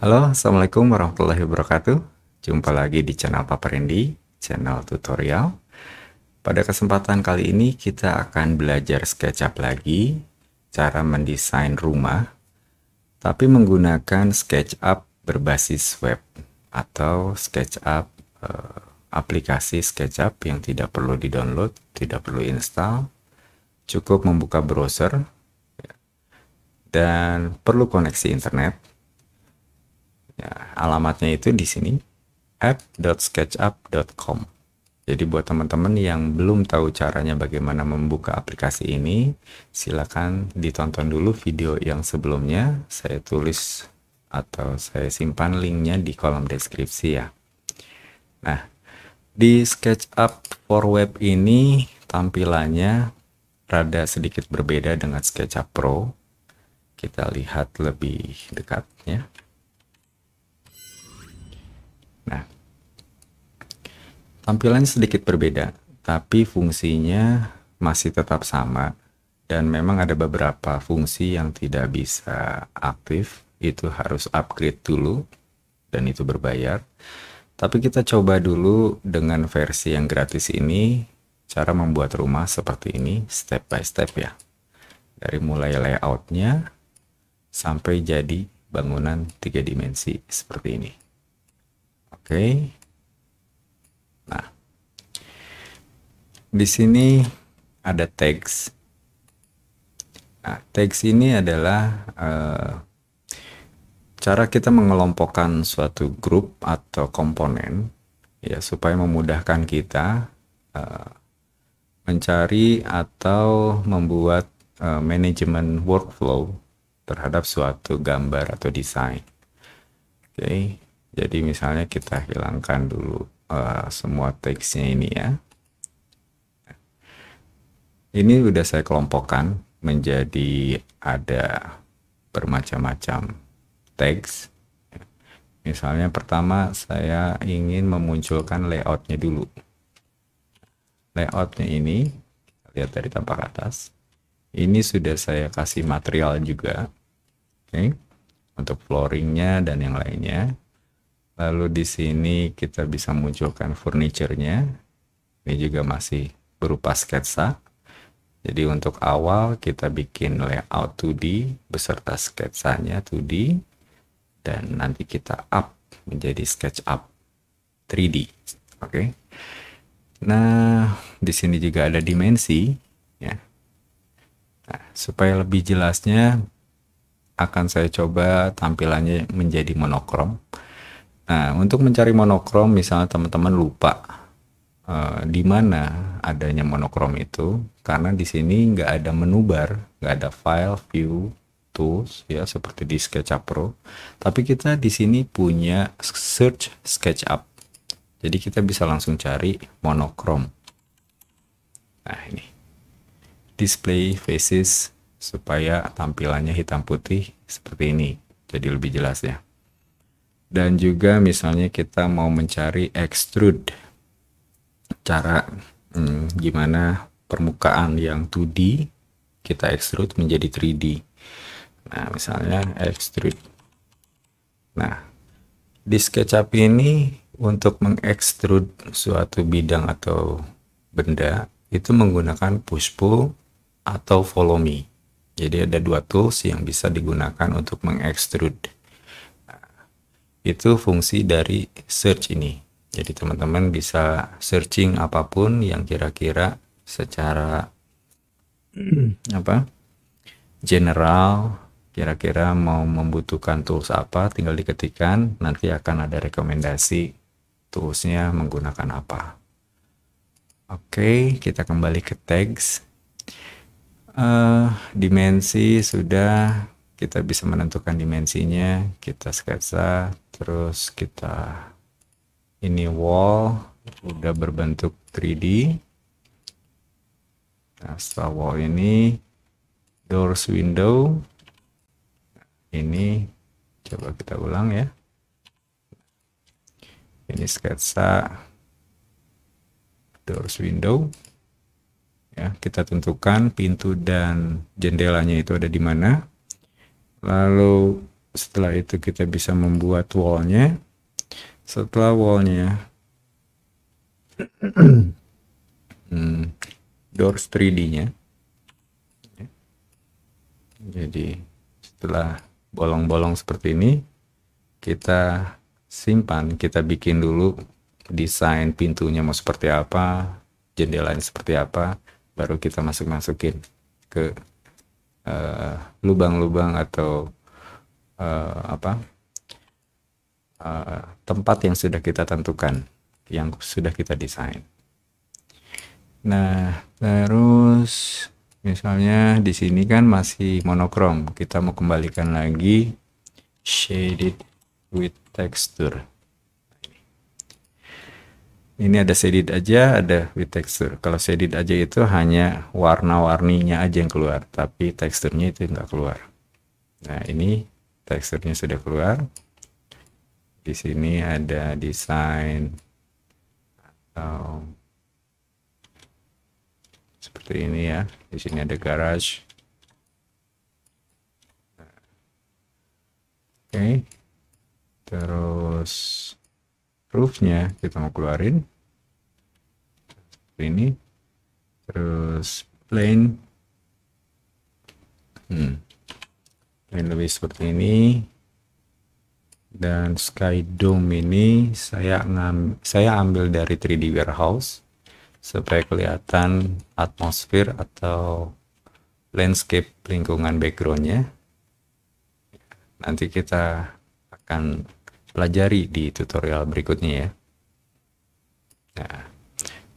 Halo, Assalamualaikum warahmatullahi wabarakatuh. Jumpa lagi di channel Papa Randy, channel tutorial. Pada kesempatan kali ini kita akan belajar SketchUp lagi, cara mendesain rumah, tapi menggunakan SketchUp berbasis web atau SketchUp e, aplikasi SketchUp yang tidak perlu di-download, tidak perlu install, cukup membuka browser ya, dan perlu koneksi internet Ya, alamatnya itu di sini app.sketchup.com. Jadi buat teman-teman yang belum tahu caranya bagaimana membuka aplikasi ini, silakan ditonton dulu video yang sebelumnya. Saya tulis atau saya simpan linknya di kolom deskripsi ya. Nah, di SketchUp for Web ini tampilannya rada sedikit berbeda dengan SketchUp Pro. Kita lihat lebih dekatnya. Nah, tampilannya sedikit berbeda, tapi fungsinya masih tetap sama dan memang ada beberapa fungsi yang tidak bisa aktif itu harus upgrade dulu dan itu berbayar tapi kita coba dulu dengan versi yang gratis ini cara membuat rumah seperti ini step by step ya dari mulai layoutnya sampai jadi bangunan tiga dimensi seperti ini Oke. Nah. Di sini ada teks. Nah, teks ini adalah uh, cara kita mengelompokkan suatu grup atau komponen ya supaya memudahkan kita uh, mencari atau membuat uh, eh, manajemen workflow terhadap suatu gambar atau desain. Oke. Okay. Jadi misalnya kita hilangkan dulu uh, semua teksnya ini ya. Ini sudah saya kelompokkan menjadi ada bermacam-macam teks. Misalnya pertama saya ingin memunculkan layoutnya dulu. Layoutnya ini, lihat dari tampak atas. Ini sudah saya kasih material juga. Oke. Okay. Untuk flooringnya dan yang lainnya Lalu di sini kita bisa munculkan furniturnya. Ini juga masih berupa sketsa. Jadi untuk awal kita bikin layout 2D beserta sketsanya 2D dan nanti kita up menjadi sketch up 3D. Oke. Okay. Nah, di sini juga ada dimensi ya. Nah, supaya lebih jelasnya akan saya coba tampilannya menjadi monokrom. Nah, untuk mencari monokrom, misalnya teman-teman lupa uh, di mana adanya monokrom itu, karena di sini nggak ada menu bar, nggak ada file, view, tools, ya seperti di SketchUp Pro. Tapi kita di sini punya search SketchUp, jadi kita bisa langsung cari monokrom. Nah ini display faces supaya tampilannya hitam putih seperti ini, jadi lebih jelas ya dan juga misalnya kita mau mencari extrude cara hmm, gimana permukaan yang 2D kita extrude menjadi 3D nah misalnya extrude nah di SketchUp ini untuk mengextrude suatu bidang atau benda itu menggunakan push pull atau follow me. Jadi ada dua tools yang bisa digunakan untuk mengextrude itu fungsi dari search ini jadi teman-teman bisa searching apapun yang kira-kira secara apa general kira-kira mau membutuhkan tools apa tinggal diketikkan nanti akan ada rekomendasi toolsnya menggunakan apa oke kita kembali ke tags uh, dimensi sudah kita bisa menentukan dimensinya kita sketsa terus kita ini wall udah berbentuk 3D nah setelah wall ini doors window nah, ini coba kita ulang ya ini sketsa doors window ya kita tentukan pintu dan jendelanya itu ada di mana lalu setelah itu kita bisa membuat wallnya setelah wallnya hmm, doors 3D nya jadi setelah bolong-bolong seperti ini kita simpan kita bikin dulu desain pintunya mau seperti apa jendelanya seperti apa baru kita masuk-masukin ke Eh, lubang-lubang uh, atau uh, apa uh, tempat yang sudah kita tentukan, yang sudah kita desain. Nah, terus misalnya di sini kan masih monokrom, kita mau kembalikan lagi shaded with texture ini ada shaded aja, ada with texture. Kalau shaded aja itu hanya warna-warninya aja yang keluar, tapi teksturnya itu nggak keluar. Nah, ini teksturnya sudah keluar. Di sini ada desain atau um, seperti ini ya. Di sini ada garage. hurufnya kita mau keluarin seperti ini terus plane hmm. plain lebih seperti ini dan sky dome ini saya ngam saya ambil dari 3D warehouse supaya kelihatan atmosfer atau landscape lingkungan backgroundnya nanti kita akan pelajari di tutorial berikutnya ya. Nah,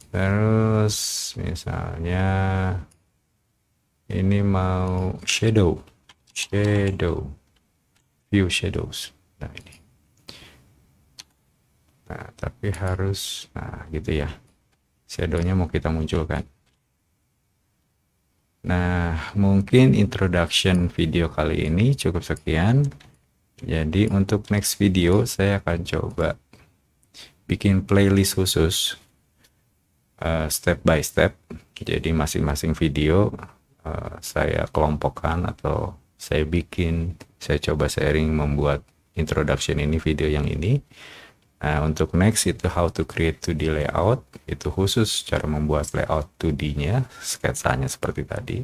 terus misalnya ini mau shadow, shadow, view shadows. Nah ini. Nah, tapi harus, nah gitu ya. Shadownya mau kita munculkan. Nah, mungkin introduction video kali ini cukup sekian jadi untuk next video saya akan coba bikin playlist khusus uh, step by step jadi masing-masing video uh, saya kelompokkan atau saya bikin saya coba sharing membuat introduction ini video yang ini nah, untuk next itu how to create 2D layout itu khusus cara membuat layout 2D nya sketsanya seperti tadi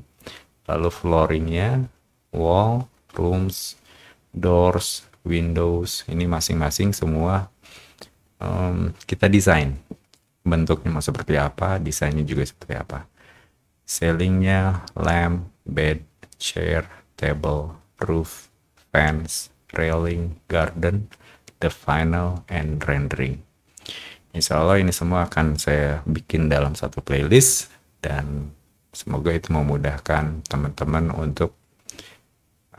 lalu flooringnya wall, rooms, doors, windows, ini masing-masing semua um, kita desain bentuknya mau seperti apa, desainnya juga seperti apa. Ceilingnya lamp, bed, chair, table, roof, fans, railing, garden, the final, and rendering. Insya Allah ini semua akan saya bikin dalam satu playlist dan semoga itu memudahkan teman-teman untuk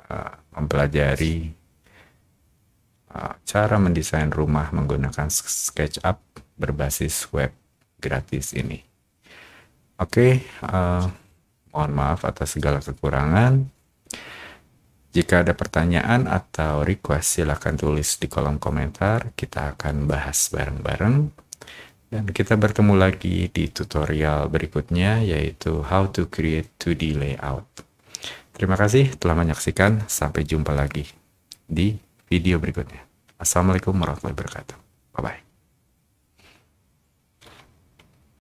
uh, mempelajari uh, cara mendesain rumah menggunakan SketchUp berbasis web gratis ini. Oke, okay, uh, mohon maaf atas segala kekurangan. Jika ada pertanyaan atau request, silakan tulis di kolom komentar. Kita akan bahas bareng-bareng. Dan kita bertemu lagi di tutorial berikutnya, yaitu How to Create 2D Layout. Terima kasih telah menyaksikan. Sampai jumpa lagi di video berikutnya. Assalamualaikum warahmatullahi wabarakatuh. Bye-bye.